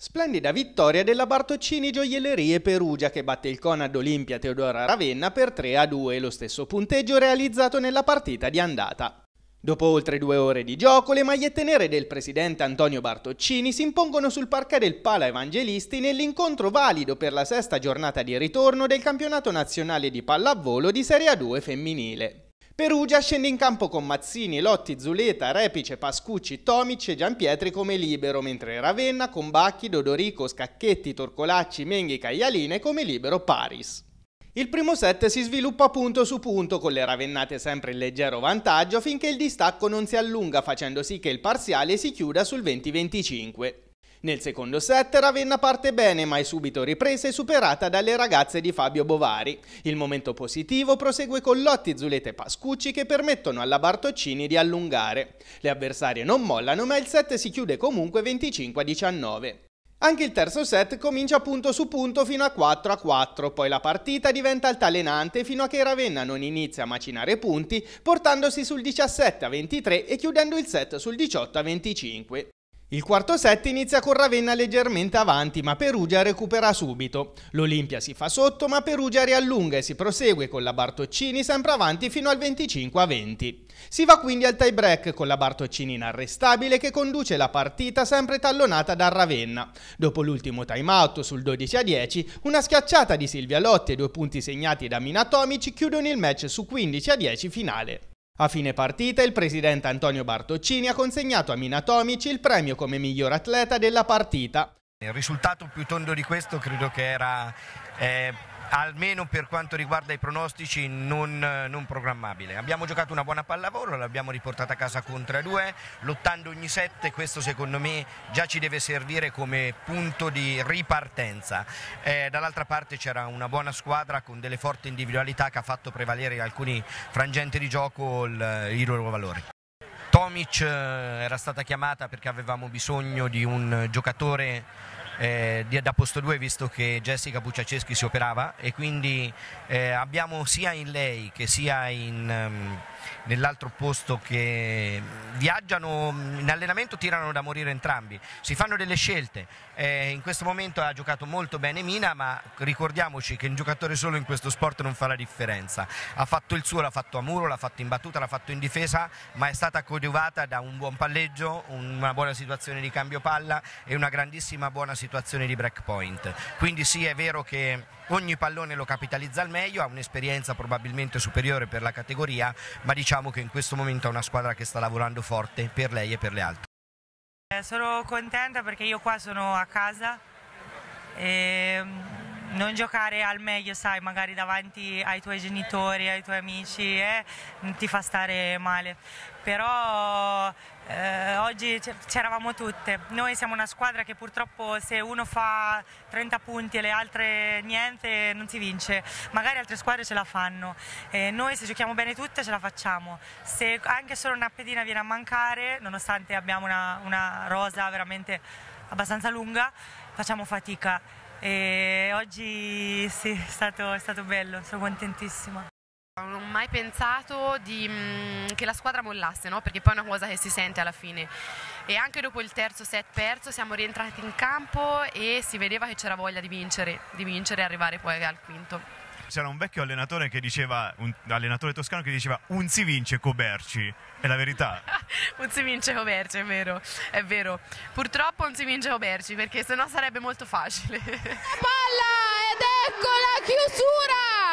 Splendida vittoria della Bartoccini Gioiellerie Perugia che batte il Conad Olimpia Teodora Ravenna per 3 a 2, lo stesso punteggio realizzato nella partita di andata. Dopo oltre due ore di gioco, le magliette nere del presidente Antonio Bartoccini si impongono sul parquet del Pala Evangelisti nell'incontro valido per la sesta giornata di ritorno del campionato nazionale di pallavolo di Serie A2 femminile. Perugia scende in campo con Mazzini, Lotti, Zuleta, Repice, Pascucci, Tomic e Giampietri come libero, mentre Ravenna con Bacchi, Dodorico, Scacchetti, Torcolacci, Menghi Caglialine come libero Paris. Il primo set si sviluppa punto su punto con le ravennate sempre in leggero vantaggio finché il distacco non si allunga facendo sì che il parziale si chiuda sul 20-25. Nel secondo set Ravenna parte bene ma è subito ripresa e superata dalle ragazze di Fabio Bovari. Il momento positivo prosegue con Lotti, Zulete e Pascucci che permettono alla Bartoccini di allungare. Le avversarie non mollano ma il set si chiude comunque 25-19. Anche il terzo set comincia punto su punto fino a 4 a 4, poi la partita diventa altalenante fino a che Ravenna non inizia a macinare punti, portandosi sul 17 a 23 e chiudendo il set sul 18 a 25. Il quarto set inizia con Ravenna leggermente avanti, ma Perugia recupera subito. L'Olimpia si fa sotto, ma Perugia riallunga e si prosegue con la Bartoccini sempre avanti fino al 25 a 20. Si va quindi al tie break con la Bartoccini inarrestabile che conduce la partita sempre tallonata da Ravenna. Dopo l'ultimo time out sul 12 a 10, una schiacciata di Silvia Lotti e due punti segnati da Minatomici chiudono il match su 15 a 10 finale. A fine partita il presidente Antonio Bartoccini ha consegnato a Mina Tomic il premio come miglior atleta della partita. Il risultato più tondo di questo credo che era eh, almeno per quanto riguarda i pronostici non, eh, non programmabile. Abbiamo giocato una buona pallavolo, l'abbiamo riportata a casa con 3-2, lottando ogni 7, questo secondo me già ci deve servire come punto di ripartenza. Eh, dall'altra parte c'era una buona squadra con delle forti individualità che ha fatto prevalere alcuni frangenti di gioco il, eh, i loro valori. Tomic eh, era stata chiamata perché avevamo bisogno di un giocatore eh, da posto 2 visto che Jessica Pucciaceschi si operava e quindi eh, abbiamo sia in lei che sia um, nell'altro posto che viaggiano mm, in allenamento tirano da morire entrambi si fanno delle scelte eh, in questo momento ha giocato molto bene Mina ma ricordiamoci che un giocatore solo in questo sport non fa la differenza ha fatto il suo, l'ha fatto a muro, l'ha fatto in battuta l'ha fatto in difesa ma è stata coadiuvata da un buon palleggio una buona situazione di cambio palla e una grandissima buona situazione situazioni di point. Quindi sì, è vero che ogni pallone lo capitalizza al meglio, ha un'esperienza probabilmente superiore per la categoria, ma diciamo che in questo momento è una squadra che sta lavorando forte per lei e per le altre. Eh, sono contenta perché io qua sono a casa. E ehm, non giocare al meglio, sai, magari davanti ai tuoi genitori, ai tuoi amici, eh, ti fa stare male. Però eh, oggi c'eravamo tutte. Noi siamo una squadra che purtroppo se uno fa 30 punti e le altre niente non si vince. Magari altre squadre ce la fanno. Eh, noi se giochiamo bene tutte ce la facciamo. Se anche solo una pedina viene a mancare, nonostante abbiamo una, una rosa veramente abbastanza lunga, facciamo fatica e oggi sì, è stato, è stato bello, sono contentissima. Non ho mai pensato di, mm, che la squadra mollasse, no? perché poi è una cosa che si sente alla fine. E anche dopo il terzo set perso siamo rientrati in campo e si vedeva che c'era voglia di vincere, di vincere e arrivare poi al quinto c'era un vecchio allenatore che diceva, un allenatore toscano che diceva un si vince Coberci, è la verità. un si vince Coberci, è vero, è vero. Purtroppo un si vince Coberci perché sennò sarebbe molto facile. la Palla ed ecco la chiusura!